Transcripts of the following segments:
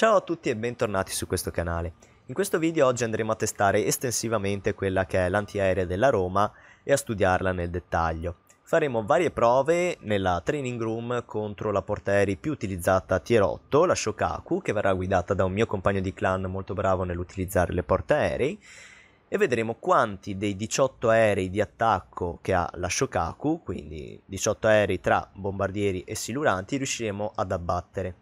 Ciao a tutti e bentornati su questo canale. In questo video oggi andremo a testare estensivamente quella che è l'antiaerea della Roma e a studiarla nel dettaglio. Faremo varie prove nella training room contro la portaerei più utilizzata a tier 8, la Shokaku, che verrà guidata da un mio compagno di clan molto bravo nell'utilizzare le portaerei e vedremo quanti dei 18 aerei di attacco che ha la Shokaku, quindi 18 aerei tra bombardieri e siluranti, riusciremo ad abbattere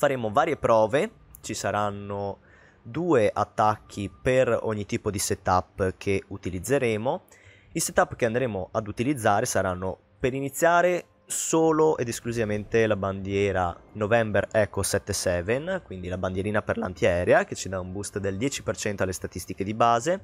faremo varie prove, ci saranno due attacchi per ogni tipo di setup che utilizzeremo. I setup che andremo ad utilizzare saranno per iniziare solo ed esclusivamente la bandiera November Echo 77, quindi la bandierina per l'antiaerea che ci dà un boost del 10% alle statistiche di base.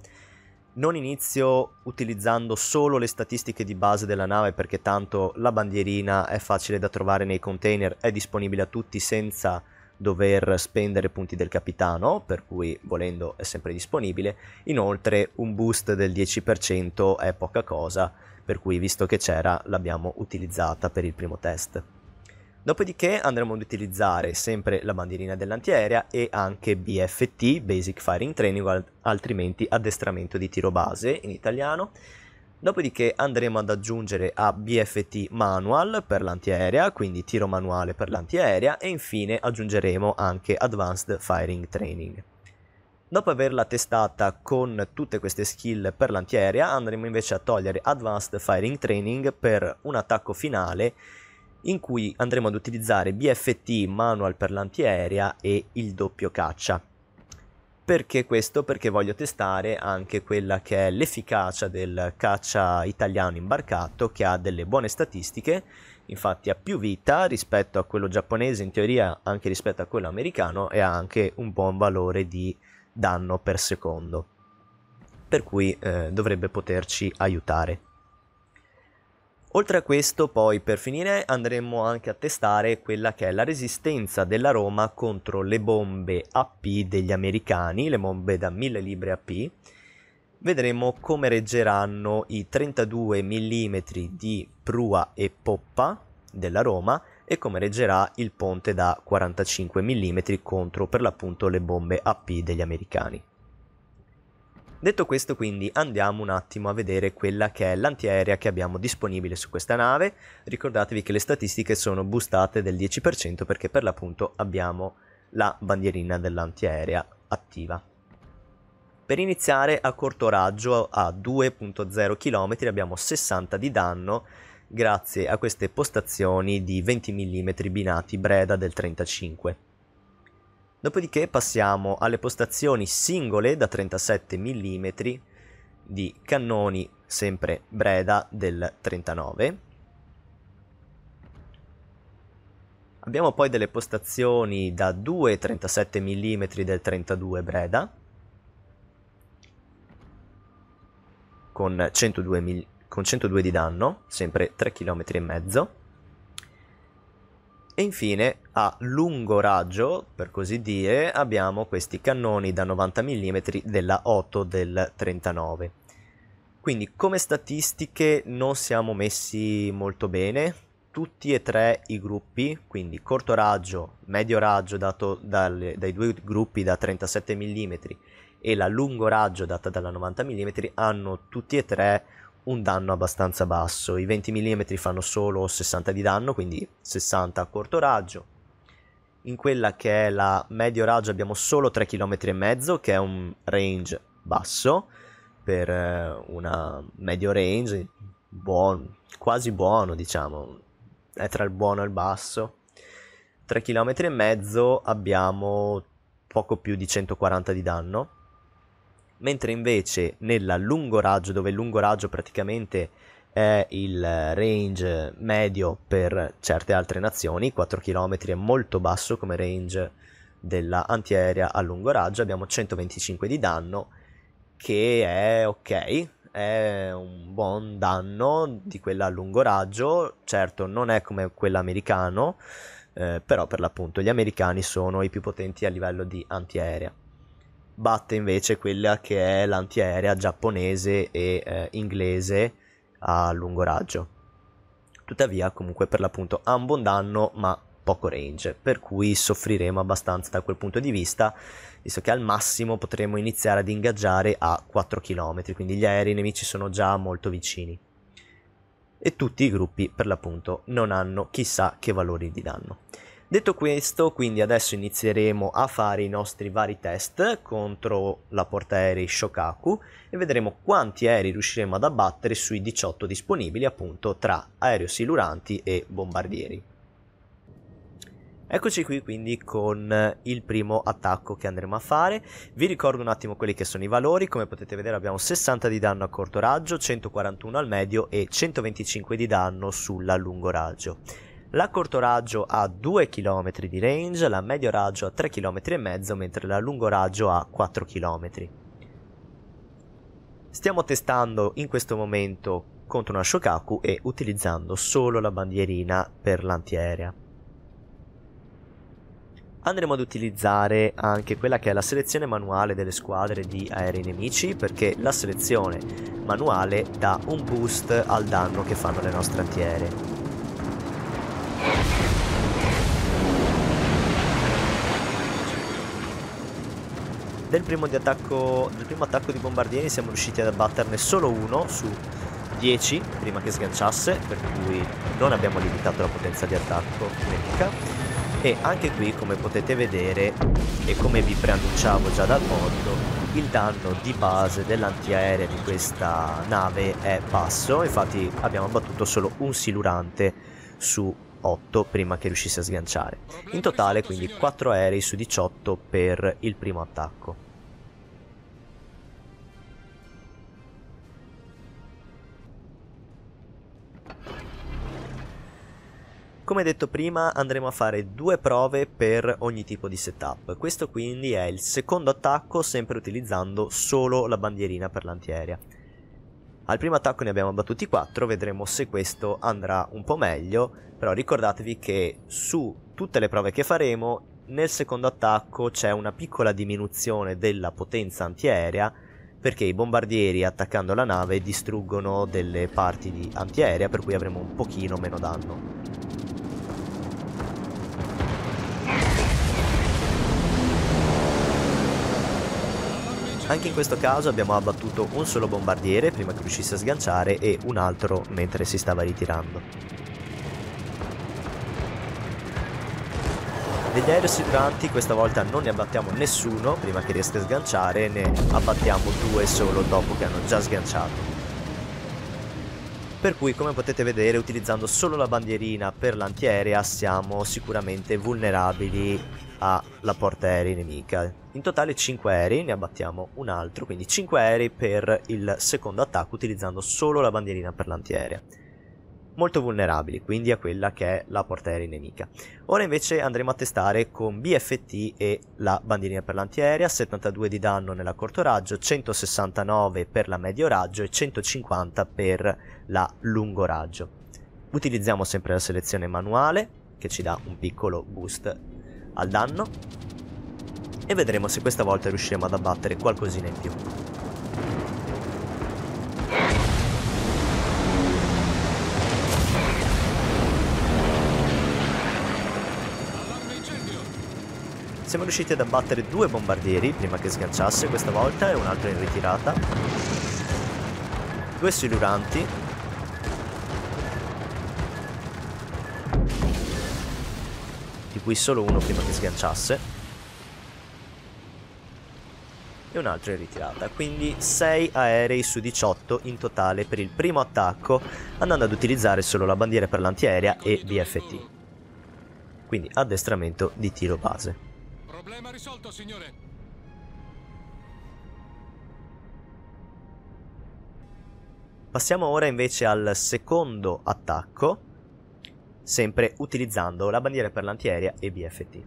Non inizio utilizzando solo le statistiche di base della nave perché tanto la bandierina è facile da trovare nei container, è disponibile a tutti senza dover spendere punti del capitano, per cui volendo è sempre disponibile. Inoltre un boost del 10% è poca cosa, per cui visto che c'era l'abbiamo utilizzata per il primo test. Dopodiché andremo ad utilizzare sempre la bandierina dell'antiaerea e anche BFT, Basic Firing Training, altrimenti addestramento di tiro base in italiano, Dopodiché andremo ad aggiungere a BFT manual per l'antiaerea, quindi tiro manuale per l'antiaerea e infine aggiungeremo anche Advanced Firing Training. Dopo averla testata con tutte queste skill per l'antiaerea andremo invece a togliere Advanced Firing Training per un attacco finale in cui andremo ad utilizzare BFT manual per l'antiaerea e il doppio caccia. Perché questo? Perché voglio testare anche quella che è l'efficacia del caccia italiano imbarcato che ha delle buone statistiche, infatti ha più vita rispetto a quello giapponese in teoria anche rispetto a quello americano e ha anche un buon valore di danno per secondo, per cui eh, dovrebbe poterci aiutare. Oltre a questo poi per finire andremo anche a testare quella che è la resistenza della Roma contro le bombe AP degli americani, le bombe da 1000 libbre AP. Vedremo come reggeranno i 32 mm di prua e poppa della Roma e come reggerà il ponte da 45 mm contro per l'appunto le bombe AP degli americani. Detto questo quindi andiamo un attimo a vedere quella che è l'antiaerea che abbiamo disponibile su questa nave, ricordatevi che le statistiche sono boostate del 10% perché per l'appunto abbiamo la bandierina dell'antiaerea attiva. Per iniziare a corto raggio a 2.0 km abbiamo 60 di danno grazie a queste postazioni di 20 mm binati Breda del 35 Dopodiché passiamo alle postazioni singole da 37 mm di cannoni sempre Breda del 39. Abbiamo poi delle postazioni da 2 37 mm del 32 Breda con 102, con 102 di danno, sempre 3 km e mezzo. E infine a lungo raggio, per così dire, abbiamo questi cannoni da 90 mm della 8 del 39. Quindi come statistiche non siamo messi molto bene, tutti e tre i gruppi, quindi corto raggio, medio raggio dato dal, dai due gruppi da 37 mm e la lungo raggio data dalla 90 mm hanno tutti e tre un danno abbastanza basso. I 20 mm fanno solo 60 di danno, quindi 60 a corto raggio. In quella che è la medio raggio abbiamo solo 3 km e mezzo, che è un range basso per eh, una medio range buono, quasi buono, diciamo. È tra il buono e il basso. 3 km e mezzo abbiamo poco più di 140 di danno mentre invece nella lungo raggio, dove il lungo raggio praticamente è il range medio per certe altre nazioni, 4 km è molto basso come range della antiaerea a lungo raggio, abbiamo 125 di danno che è ok, è un buon danno di quella a lungo raggio, certo non è come quella americano, eh, però per l'appunto gli americani sono i più potenti a livello di antiaerea batte invece quella che è l'antiaerea giapponese e eh, inglese a lungo raggio. Tuttavia, comunque, per l'appunto ha un buon danno, ma poco range, per cui soffriremo abbastanza da quel punto di vista, visto che al massimo potremo iniziare ad ingaggiare a 4 km, quindi gli aerei nemici sono già molto vicini. E tutti i gruppi, per l'appunto, non hanno chissà che valori di danno. Detto questo, quindi adesso inizieremo a fare i nostri vari test contro la portaerei Shokaku e vedremo quanti aerei riusciremo ad abbattere sui 18 disponibili appunto tra aereo siluranti e bombardieri. Eccoci qui quindi con il primo attacco che andremo a fare, vi ricordo un attimo quelli che sono i valori, come potete vedere abbiamo 60 di danno a corto raggio, 141 al medio e 125 di danno sulla lungo raggio. La corto raggio ha 2 km di range, la medio raggio ha 3 km e mezzo, mentre la lungo raggio ha 4 km. Stiamo testando in questo momento contro una Shokaku e utilizzando solo la bandierina per l'antiaerea. Andremo ad utilizzare anche quella che è la selezione manuale delle squadre di aerei nemici perché la selezione manuale dà un boost al danno che fanno le nostre antiaeree. del primo, di attacco, del primo attacco di bombardieri siamo riusciti ad abbatterne solo uno su 10 prima che sganciasse, per cui non abbiamo limitato la potenza di attacco nemica. E anche qui, come potete vedere, e come vi preannunciavo già dal mondo, il danno di base dell'antiaerea di questa nave è basso, infatti abbiamo abbattuto solo un silurante su 8 prima che riuscisse a sganciare. In totale quindi 4 aerei su 18 per il primo attacco. Come detto prima andremo a fare due prove per ogni tipo di setup, questo quindi è il secondo attacco sempre utilizzando solo la bandierina per l'antiaerea. Al primo attacco ne abbiamo battuti 4, vedremo se questo andrà un po' meglio, però ricordatevi che su tutte le prove che faremo, nel secondo attacco c'è una piccola diminuzione della potenza antiaerea, perché i bombardieri attaccando la nave distruggono delle parti di antiaerea per cui avremo un pochino meno danno. Anche in questo caso abbiamo abbattuto un solo bombardiere prima che riuscisse a sganciare e un altro mentre si stava ritirando. Degli aerosuperanti questa volta non ne abbattiamo nessuno prima che riesca a sganciare, ne abbattiamo due solo dopo che hanno già sganciato per cui come potete vedere utilizzando solo la bandierina per l'antiaerea siamo sicuramente vulnerabili alla porta aerea nemica. In totale 5 aerei, ne abbattiamo un altro, quindi 5 aerei per il secondo attacco utilizzando solo la bandierina per l'antiaerea molto vulnerabili, quindi a quella che è la portaerei nemica. Ora invece andremo a testare con BFT e la bandierina per l'antiaerea, 72 di danno nella corto raggio, 169 per la medio raggio e 150 per la lungo raggio. Utilizziamo sempre la selezione manuale che ci dà un piccolo boost al danno e vedremo se questa volta riusciremo ad abbattere qualcosina in più. Siamo riusciti ad abbattere due bombardieri prima che sganciasse questa volta e un altro in ritirata. Due siluranti. Di cui solo uno prima che sganciasse. E un altro in ritirata. Quindi 6 aerei su 18 in totale per il primo attacco, andando ad utilizzare solo la bandiera per l'antiaerea e BFT. Quindi addestramento di tiro base. Problema risolto, signore. Passiamo ora invece al secondo attacco, sempre utilizzando la bandiera per l'antiaerea e BFT.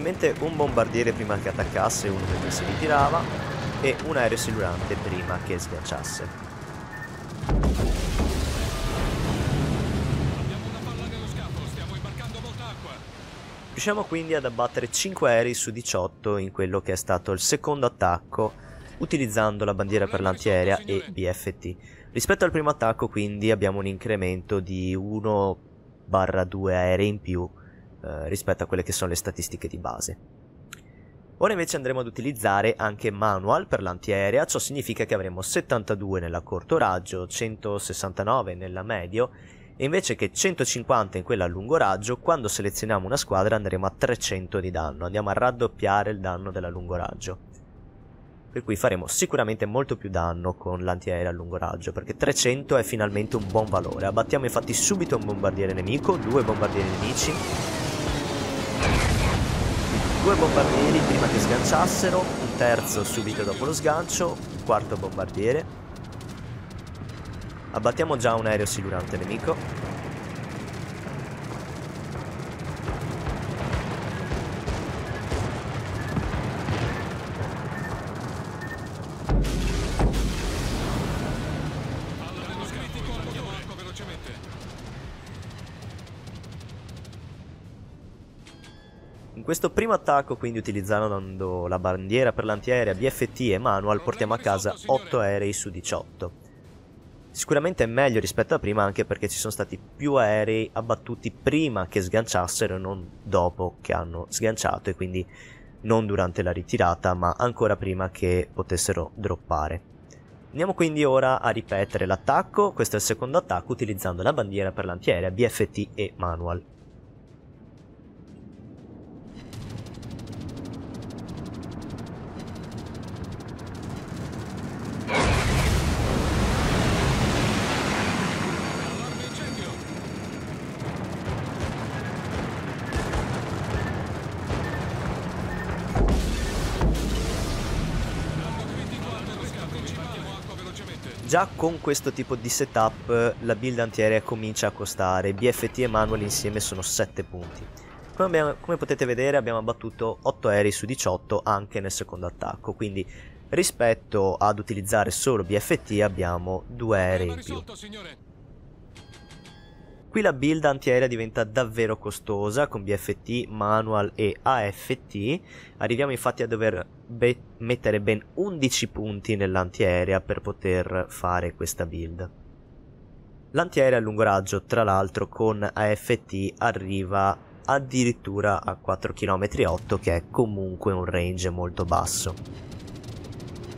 probabilmente un bombardiere prima che attaccasse, uno perché si ritirava e un aereo silurante prima che sghiacciasse. Riusciamo quindi ad abbattere 5 aerei su 18 in quello che è stato il secondo attacco utilizzando la bandiera per l'antiaerea e BFT. Rispetto al primo attacco quindi abbiamo un incremento di 1-2 aerei in più eh, rispetto a quelle che sono le statistiche di base. Ora invece andremo ad utilizzare anche manual per l'antiaerea, ciò significa che avremo 72 nella corto raggio, 169 nella medio e invece che 150 in quella a lungo raggio, quando selezioniamo una squadra andremo a 300 di danno, andiamo a raddoppiare il danno della lungo raggio. Per cui faremo sicuramente molto più danno con l'antiaerea a lungo raggio, perché 300 è finalmente un buon valore. Abbattiamo infatti subito un bombardiere nemico, due bombardieri nemici due bombardieri prima che sganciassero, un terzo subito dopo lo sgancio, un quarto bombardiere. Abbattiamo già un aereo silurante nemico. Questo primo attacco, quindi utilizzando la bandiera per l'antiaerea BFT e manual, portiamo a casa 8 aerei su 18. Sicuramente è meglio rispetto a prima anche perché ci sono stati più aerei abbattuti prima che sganciassero, e non dopo che hanno sganciato e quindi non durante la ritirata ma ancora prima che potessero droppare. Andiamo quindi ora a ripetere l'attacco, questo è il secondo attacco utilizzando la bandiera per l'antiaerea BFT e manual. Già con questo tipo di setup la build antiaerea comincia a costare, BFT e manual insieme sono 7 punti. Come, abbiamo, come potete vedere abbiamo abbattuto 8 aerei su 18 anche nel secondo attacco, quindi rispetto ad utilizzare solo BFT abbiamo 2 aerei in più. Qui la build antiaerea diventa davvero costosa con BFT, manual e AFT. Arriviamo infatti a dover be- mettere ben 11 punti nell'antiaerea per poter fare questa build. L'antiaerea a lungo raggio, tra l'altro, con AFT arriva addirittura a 4 km 8 che è comunque un range molto basso.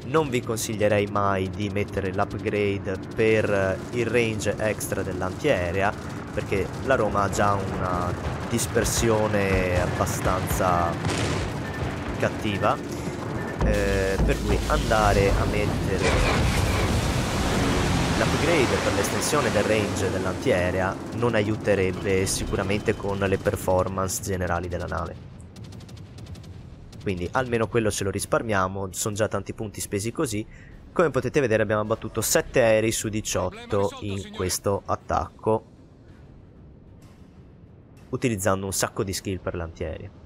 Non vi consiglierei mai di mettere l'upgrade per il range extra dell'antiaerea perché la Roma ha già una dispersione abbastanza cattiva eh, per cui andare a mettere l'upgrade per l'estensione del range dell'antiaerea non aiuterebbe sicuramente con le performance generali della nave quindi almeno quello ce lo risparmiamo sono già tanti punti spesi così come potete vedere abbiamo abbattuto 7 aerei su 18 in questo attacco utilizzando un sacco di skill per l'antiaereo.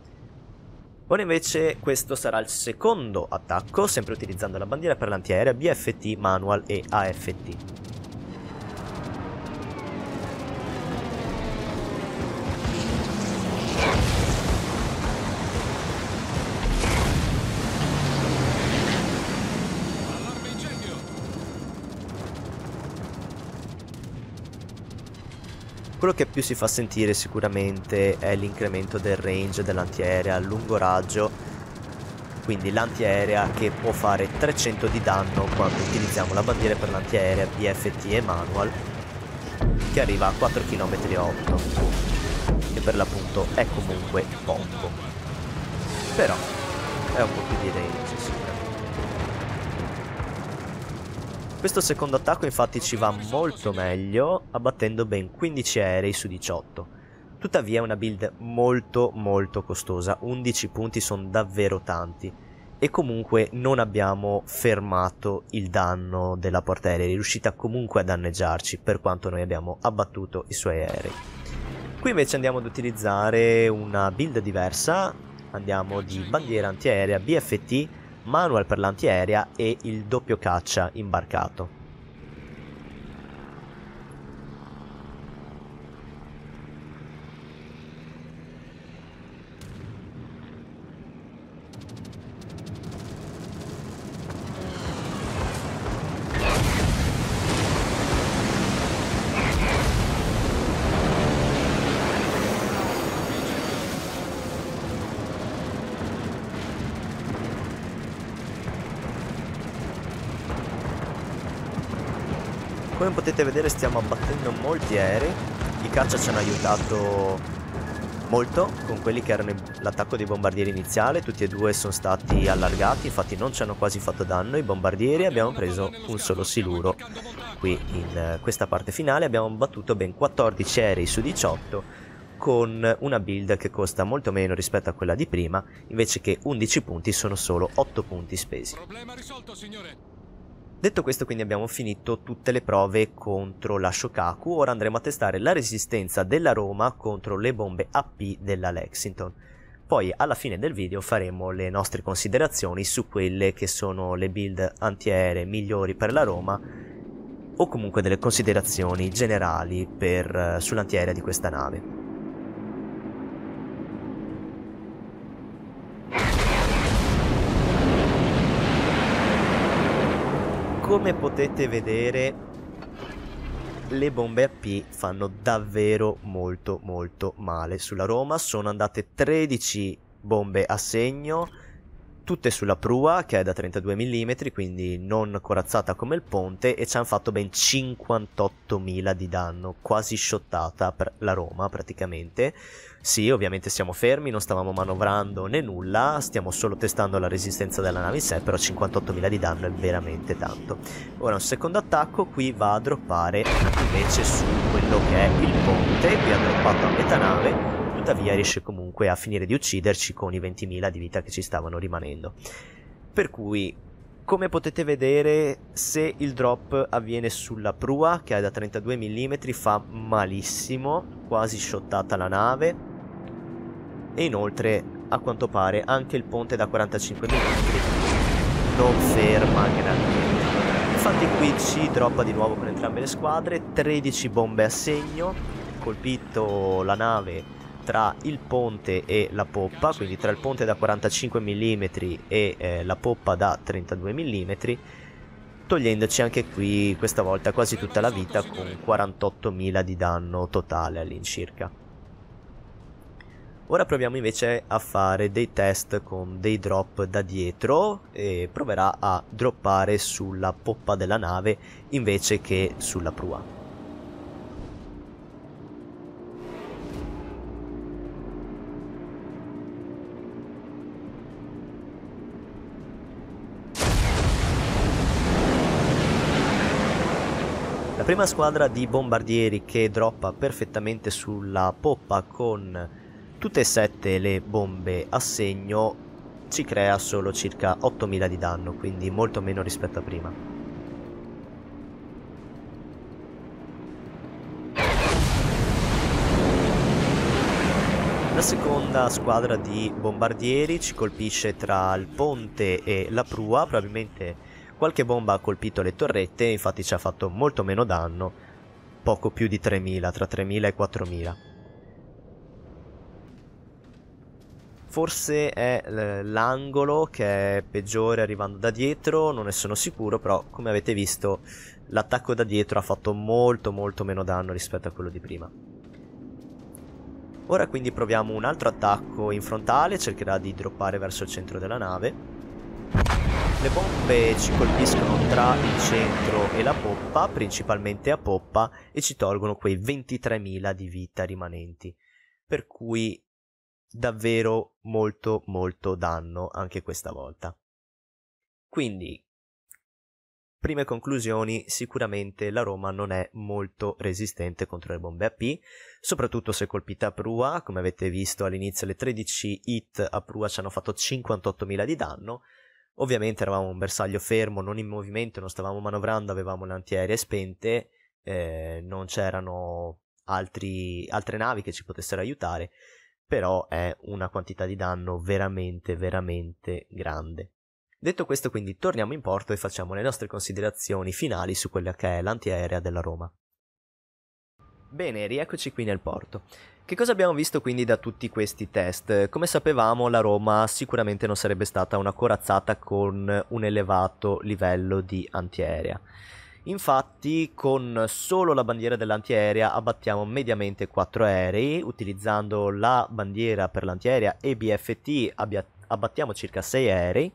Ora invece questo sarà il secondo attacco, sempre utilizzando la bandiera per lantiere, BFT, Manual e AFT. quello che più si fa sentire sicuramente è l'incremento del range dell'antiaerea a lungo raggio, quindi l'antiaerea che può fare 300 di danno quando utilizziamo la bandiera per l'antiaerea BFT e manual, che arriva a 4 km 8, che per l'appunto è comunque poco. Però è un po' più di range sicuramente. Questo secondo attacco infatti ci va molto meglio, abbattendo ben 15 aerei su 18. Tuttavia è una build molto molto costosa, 11 punti sono davvero tanti e comunque non abbiamo fermato il danno della portaerei, è riuscita comunque a danneggiarci per quanto noi abbiamo abbattuto i suoi aerei. Qui invece andiamo ad utilizzare una build diversa, andiamo di bandiera antiaerea BFT manual per l'antiaerea e il doppio caccia imbarcato. potete vedere stiamo abbattendo molti aerei I caccia ci hanno aiutato molto con quelli che erano l'attacco dei bombardieri iniziale Tutti e due sono stati allargati infatti non ci hanno quasi fatto danno i bombardieri Abbiamo preso un solo siluro Qui in eh, questa parte finale abbiamo battuto ben 14 aerei su 18 con una build che costa molto meno rispetto a quella di prima, invece che 11 punti sono solo 8 punti spesi. Problema risolto, signore. Detto questo quindi abbiamo finito tutte le prove contro la Shokaku, ora andremo a testare la resistenza della Roma contro le bombe AP della Lexington. Poi alla fine del video faremo le nostre considerazioni su quelle che sono le build antiaeree migliori per la Roma o comunque delle considerazioni generali per, eh, sull'antiaerea di questa nave. come potete vedere le bombe a P fanno davvero molto molto male sulla Roma sono andate 13 bombe a segno tutte sulla prua che è da 32 mm, quindi non corazzata come il ponte, e ci hanno fatto ben 58.000 di danno, quasi shottata per la Roma praticamente. Sì, ovviamente siamo fermi, non stavamo manovrando né nulla, stiamo solo testando la resistenza della nave in sé, però 58.000 di danno è veramente tanto. Ora un secondo attacco, qui va a droppare invece su quello che è il ponte, qui ha droppato a metà nave, tuttavia riesce comunque a finire di ucciderci con i 20.000 di vita che ci stavano rimanendo. Per cui, come potete vedere, se il drop avviene sulla prua, che è da 32 mm, fa malissimo, quasi shottata la nave, e inoltre, a quanto pare, anche il ponte da 45 mm non ferma granché. Infatti qui ci droppa di nuovo con entrambe le squadre, 13 bombe a segno, colpito la nave tra il ponte e la poppa, quindi tra il ponte da 45 mm e eh, la poppa da 32 mm, togliendoci anche qui questa volta quasi tutta la vita con 48.000 di danno totale all'incirca. Ora proviamo invece a fare dei test con dei drop da dietro e proverà a droppare sulla poppa della nave invece che sulla prua. prima squadra di bombardieri che droppa perfettamente sulla poppa con tutte e sette le bombe a segno ci crea solo circa 8000 di danno, quindi molto meno rispetto a prima. La seconda squadra di bombardieri ci colpisce tra il ponte e la prua, probabilmente Qualche bomba ha colpito le torrette infatti ci ha fatto molto meno danno, poco più di 3000, tra 3000 e 4000. Forse è l'angolo che è peggiore arrivando da dietro, non ne sono sicuro, però come avete visto l'attacco da dietro ha fatto molto molto meno danno rispetto a quello di prima. Ora quindi proviamo un altro attacco in frontale, cercherà di droppare verso il centro della nave. Le bombe ci colpiscono tra il centro e la poppa, principalmente a poppa, e ci tolgono quei 23.000 di vita rimanenti. Per cui davvero molto molto danno anche questa volta. Quindi, prime conclusioni, sicuramente la Roma non è molto resistente contro le bombe AP, soprattutto se colpita a prua, come avete visto all'inizio le 13 hit a prua ci hanno fatto 58.000 di danno, Ovviamente eravamo un bersaglio fermo, non in movimento, non stavamo manovrando, avevamo le antiaeree spente, eh, non c'erano altri, altre navi che ci potessero aiutare, però è una quantità di danno veramente, veramente grande. Detto questo, quindi torniamo in porto e facciamo le nostre considerazioni finali su quella che è l'antiaerea della Roma. Bene, rieccoci qui nel porto. Che cosa abbiamo visto quindi da tutti questi test? Come sapevamo la Roma sicuramente non sarebbe stata una corazzata con un elevato livello di antiaerea. Infatti con solo la bandiera dell'antiaerea abbattiamo mediamente 4 aerei, utilizzando la bandiera per l'antiaerea e BFT abbattiamo circa 6 aerei,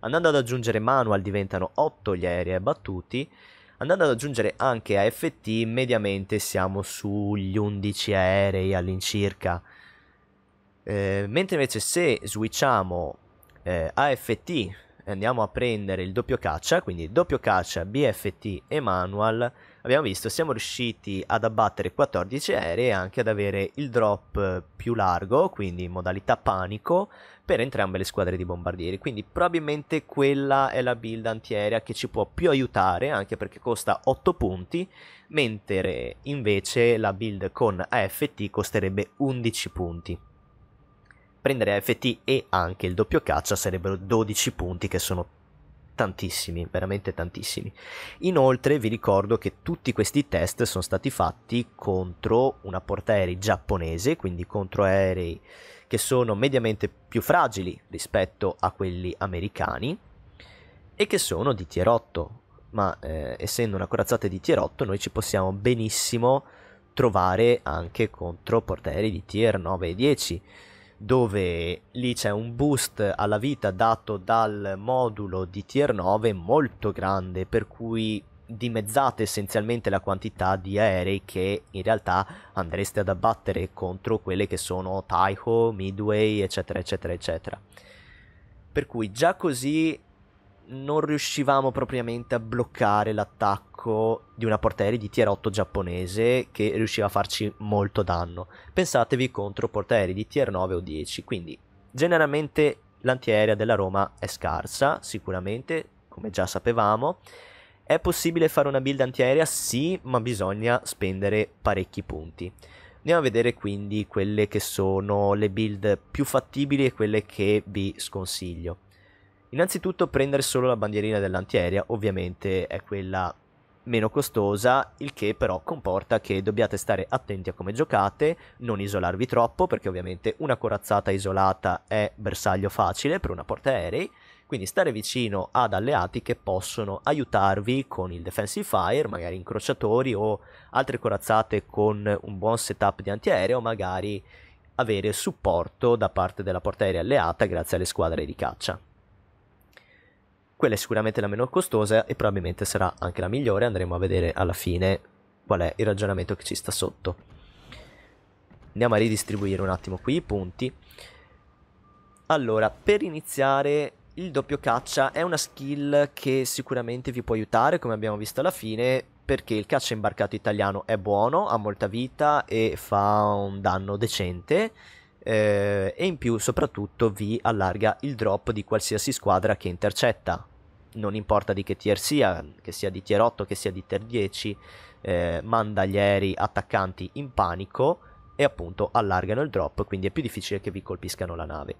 andando ad aggiungere manual diventano 8 gli aerei abbattuti, andando ad aggiungere anche AFT mediamente siamo sugli 11 aerei all'incirca eh, mentre invece se switchiamo eh, AFT e andiamo a prendere il doppio caccia quindi doppio caccia BFT e manual abbiamo visto siamo riusciti ad abbattere 14 aerei e anche ad avere il drop più largo, quindi in modalità panico, per entrambe le squadre di bombardieri. Quindi probabilmente quella è la build antiaerea che ci può più aiutare, anche perché costa 8 punti, mentre invece la build con AFT costerebbe 11 punti. Prendere AFT e anche il doppio caccia sarebbero 12 punti che sono tantissimi, veramente tantissimi. Inoltre vi ricordo che tutti questi test sono stati fatti contro una portaerei giapponese, quindi contro aerei che sono mediamente più fragili rispetto a quelli americani e che sono di tier 8, ma eh, essendo una corazzata di tier 8 noi ci possiamo benissimo trovare anche contro portaerei di tier 9 e 10 dove lì c'è un boost alla vita dato dal modulo di tier 9 molto grande, per cui dimezzate essenzialmente la quantità di aerei che in realtà andreste ad abbattere contro quelle che sono Taiho, Midway, eccetera, eccetera, eccetera. Per cui già così non riuscivamo propriamente a bloccare l'attacco di una portaerei di tier 8 giapponese che riusciva a farci molto danno. Pensatevi contro portaerei di tier 9 o 10, quindi generalmente l'antiaerea della Roma è scarsa, sicuramente, come già sapevamo. È possibile fare una build antiaerea? Sì, ma bisogna spendere parecchi punti. Andiamo a vedere quindi quelle che sono le build più fattibili e quelle che vi sconsiglio. Innanzitutto prendere solo la bandierina dell'antiaerea ovviamente è quella meno costosa, il che però comporta che dobbiate stare attenti a come giocate, non isolarvi troppo, perché ovviamente una corazzata isolata è bersaglio facile per una portaerei, quindi stare vicino ad alleati che possono aiutarvi con il defensive fire, magari incrociatori o altre corazzate con un buon setup di antiaereo, magari avere supporto da parte della portaerei alleata grazie alle squadre di caccia. Quella è sicuramente la meno costosa e probabilmente sarà anche la migliore, andremo a vedere alla fine qual è il ragionamento che ci sta sotto. Andiamo a ridistribuire un attimo qui i punti. Allora, per iniziare il doppio caccia è una skill che sicuramente vi può aiutare, come abbiamo visto alla fine, perché il caccia imbarcato italiano è buono, ha molta vita e fa un danno decente eh, e in più soprattutto vi allarga il drop di qualsiasi squadra che intercetta non importa di che tier sia, che sia di tier 8, che sia di tier 10, eh, manda gli aerei attaccanti in panico e appunto allargano il drop, quindi è più difficile che vi colpiscano la nave.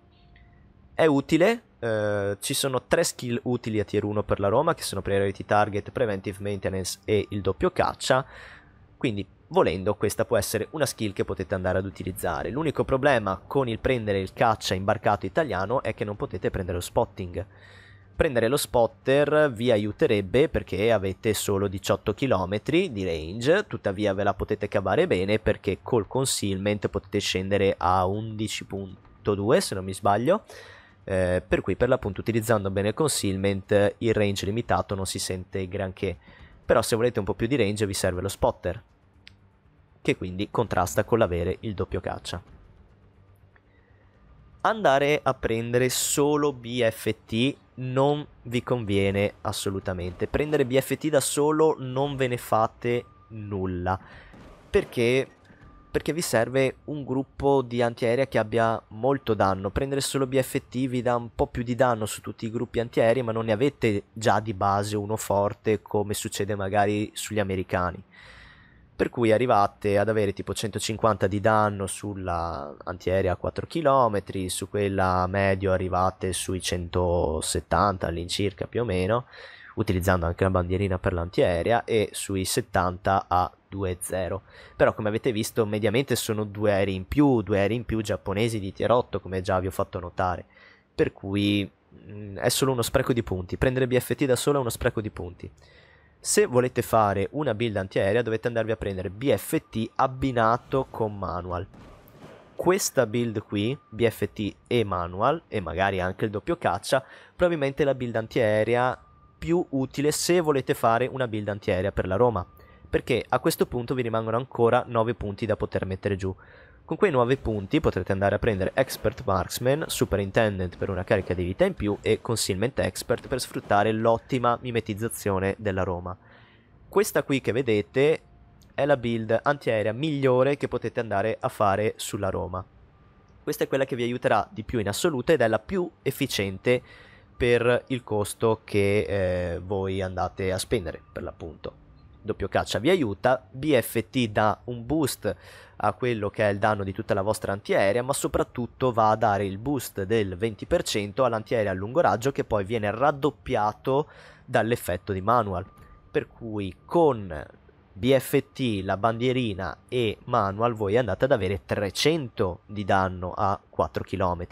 È utile, eh, ci sono tre skill utili a tier 1 per la Roma, che sono Priority Target, Preventive Maintenance e il doppio caccia, quindi Volendo, questa può essere una skill che potete andare ad utilizzare. L'unico problema con il prendere il caccia imbarcato italiano è che non potete prendere lo spotting. Prendere lo spotter vi aiuterebbe perché avete solo 18 km di range, tuttavia ve la potete cavare bene perché col concealment potete scendere a 11.2 se non mi sbaglio. Eh, per cui per l'appunto utilizzando bene il concealment il range limitato non si sente granché. Però se volete un po' più di range vi serve lo spotter che quindi contrasta con l'avere il doppio caccia. Andare a prendere solo BFT non vi conviene assolutamente. Prendere BFT da solo non ve ne fate nulla. Perché? Perché vi serve un gruppo di antiaerea che abbia molto danno. Prendere solo BFT vi dà un po' più di danno su tutti i gruppi antiaerei, ma non ne avete già di base uno forte come succede magari sugli americani per cui arrivate ad avere tipo 150 di danno sulla antiaerea a 4 km, su quella medio arrivate sui 170 all'incirca più o meno, utilizzando anche la bandierina per l'antiaerea e sui 70 a 2-0. Però come avete visto mediamente sono due aerei in più, due aerei in più giapponesi di tier 8 come già vi ho fatto notare, per cui mh, mm, è solo uno spreco di punti, prendere BFT da solo è uno spreco di punti. Se volete fare una build antiaerea dovete andarvi a prendere BFT abbinato con manual. Questa build qui, BFT e manual, e magari anche il doppio caccia, probabilmente è la build antiaerea più utile se volete fare una build antiaerea per la Roma. Perché a questo punto vi rimangono ancora 9 punti da poter mettere giù. Con quei 9 punti potrete andare a prendere Expert Marksman, Superintendent per una carica di vita in più e Concealment Expert per sfruttare l'ottima mimetizzazione della Roma. Questa qui che vedete è la build antiaerea migliore che potete andare a fare sulla Roma. Questa è quella che vi aiuterà di più in assoluto ed è la più efficiente per il costo che eh, voi andate a spendere, per l'appunto doppio caccia vi aiuta, BFT dà un boost a quello che è il danno di tutta la vostra antiaerea, ma soprattutto va a dare il boost del 20% all'antiaerea a lungo raggio che poi viene raddoppiato dall'effetto di manual. Per cui con BFT, la bandierina e manual voi andate ad avere 300 di danno a 4 km,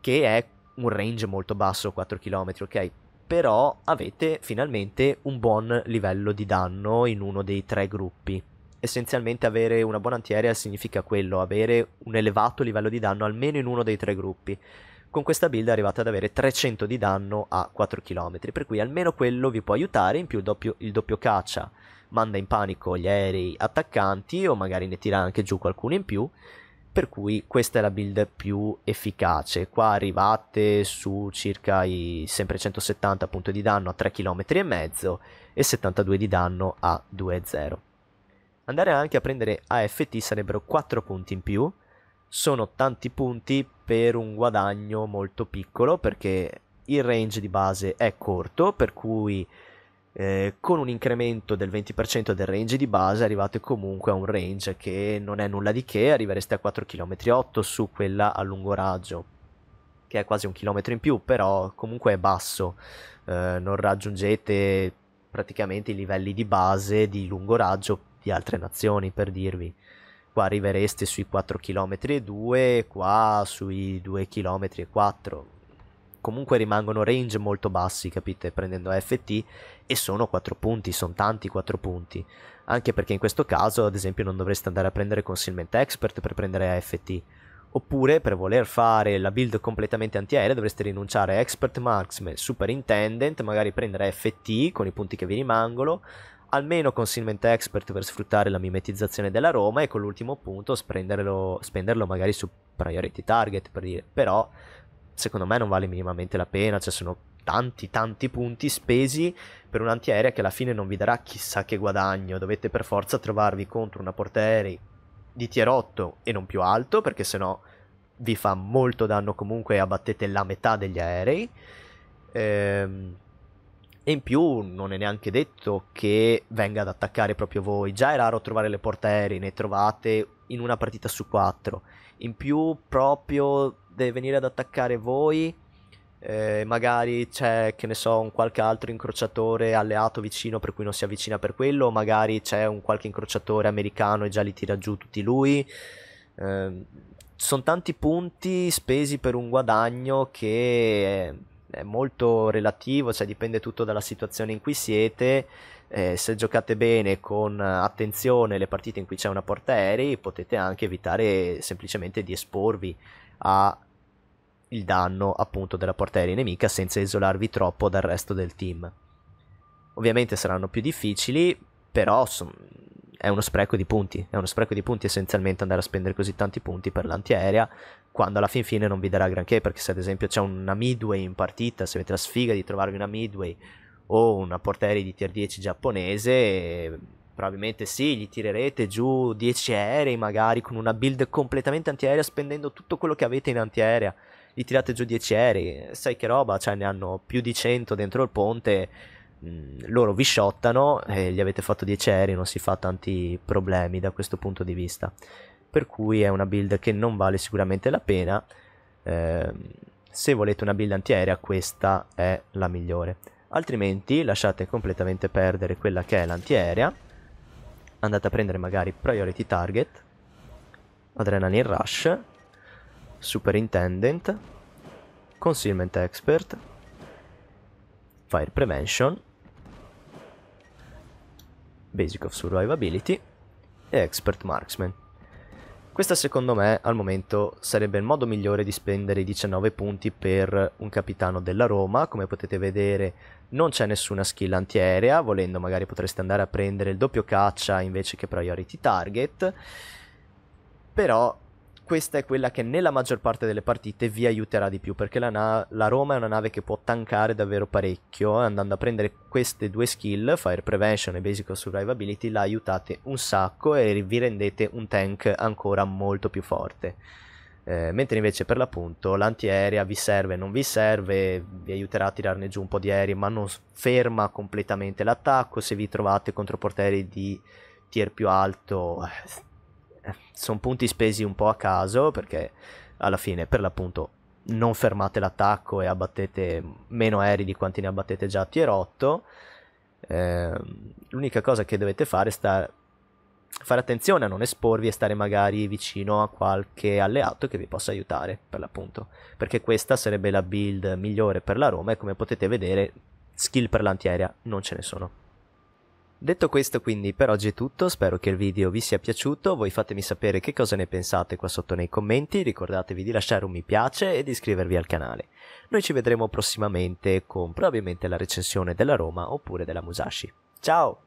che è un range molto basso 4 km, ok? però avete finalmente un buon livello di danno in uno dei tre gruppi. Essenzialmente avere una buona antiaerea significa quello, avere un elevato livello di danno almeno in uno dei tre gruppi. Con questa build arrivate ad avere 300 di danno a 4 km, per cui almeno quello vi può aiutare, in più il doppio, il doppio caccia manda in panico gli aerei attaccanti o magari ne tira anche giù qualcuno in più per cui questa è la build più efficace qua arrivate su circa i sempre 170 punti di danno a 3 km e mezzo e 72 di danno a 2.0. andare anche a prendere AFT sarebbero 4 punti in più sono tanti punti per un guadagno molto piccolo perché il range di base è corto per cui eh, con un incremento del 20% del range di base arrivate comunque a un range che non è nulla di che, arrivereste a 4,8 km su quella a lungo raggio, che è quasi un chilometro in più, però comunque è basso, eh, non raggiungete praticamente i livelli di base di lungo raggio di altre nazioni per dirvi. Qua arrivereste sui 4,2 km, qua sui 2,4 km, comunque rimangono range molto bassi, capite? Prendendo AFT e sono 4 punti, sono tanti 4 punti. Anche perché in questo caso, ad esempio, non dovreste andare a prendere Concealment Expert per prendere AFT. Oppure, per voler fare la build completamente antiaerea, dovreste rinunciare a Expert Marksman, Superintendent, magari prendere AFT con i punti che vi rimangono, almeno Concealment Expert per sfruttare la mimetizzazione della Roma e con l'ultimo punto spenderlo, magari su Priority Target per dire, però secondo me non vale minimamente la pena, cioè sono tanti tanti punti spesi per un'antiaerea che alla fine non vi darà chissà che guadagno, dovete per forza trovarvi contro una portaerei di tier 8 e non più alto perché sennò vi fa molto danno comunque e abbattete la metà degli aerei. Ehm, e in più non è neanche detto che venga ad attaccare proprio voi. Già è raro trovare le portaerei, ne trovate in una partita su quattro. In più proprio deve venire ad attaccare voi, eh, magari c'è, che ne so, un qualche altro incrociatore alleato vicino per cui non si avvicina per quello, magari c'è un qualche incrociatore americano e già li tira giù tutti lui. Eh, sono tanti punti spesi per un guadagno che è, è molto relativo, cioè dipende tutto dalla situazione in cui siete. Eh, se giocate bene con attenzione le partite in cui c'è una portaerei potete anche evitare semplicemente di esporvi a il danno appunto della portaerea nemica senza isolarvi troppo dal resto del team. Ovviamente saranno più difficili, però son... è uno spreco di punti, è uno spreco di punti essenzialmente andare a spendere così tanti punti per l'antiaerea quando alla fin fine non vi darà granché, perché se ad esempio c'è una midway in partita, se avete la sfiga di trovarvi una midway o una portaerea di tier 10 giapponese, probabilmente sì, gli tirerete giù 10 aerei magari con una build completamente antiaerea spendendo tutto quello che avete in antiaerea gli tirate giù 10 aerei, sai che roba, cioè ne hanno più di 100 dentro il ponte, mm, loro vi sciottano e gli avete fatto 10 aerei, non si fa tanti problemi da questo punto di vista. Per cui è una build che non vale sicuramente la pena. Eh, se volete una build antiaerea questa è la migliore. Altrimenti lasciate completamente perdere quella che è l'antiaerea. Andate a prendere magari priority target, adrenaline rush Superintendent, Concealment Expert, Fire Prevention, Basic of Survivability e Expert Marksman. Questa secondo me al momento sarebbe il modo migliore di spendere i 19 punti per un capitano della Roma, come potete vedere non c'è nessuna skill antiaerea, volendo magari potreste andare a prendere il doppio caccia invece che priority target, però questa è quella che nella maggior parte delle partite vi aiuterà di più, perché la, na- la Roma è una nave che può tankare davvero parecchio, eh, andando a prendere queste due skill, Fire Prevention e Basic Survivability, la aiutate un sacco e vi rendete un tank ancora molto più forte. Eh, mentre invece per l'appunto l'antiaerea vi serve, non vi serve, vi aiuterà a tirarne giù un po' di aerei, ma non ferma completamente l'attacco. Se vi trovate contro portieri di tier più alto, eh, sono punti spesi un po' a caso perché alla fine per l'appunto non fermate l'attacco e abbattete meno aerei di quanti ne abbattete già a tier 8 eh, l'unica cosa che dovete fare è sta- fare attenzione a non esporvi e stare magari vicino a qualche alleato che vi possa aiutare per l'appunto perché questa sarebbe la build migliore per la Roma e come potete vedere skill per l'antiaerea non ce ne sono Detto questo quindi per oggi è tutto, spero che il video vi sia piaciuto, voi fatemi sapere che cosa ne pensate qua sotto nei commenti, ricordatevi di lasciare un mi piace e di iscrivervi al canale. Noi ci vedremo prossimamente con probabilmente la recensione della Roma oppure della Musashi. Ciao!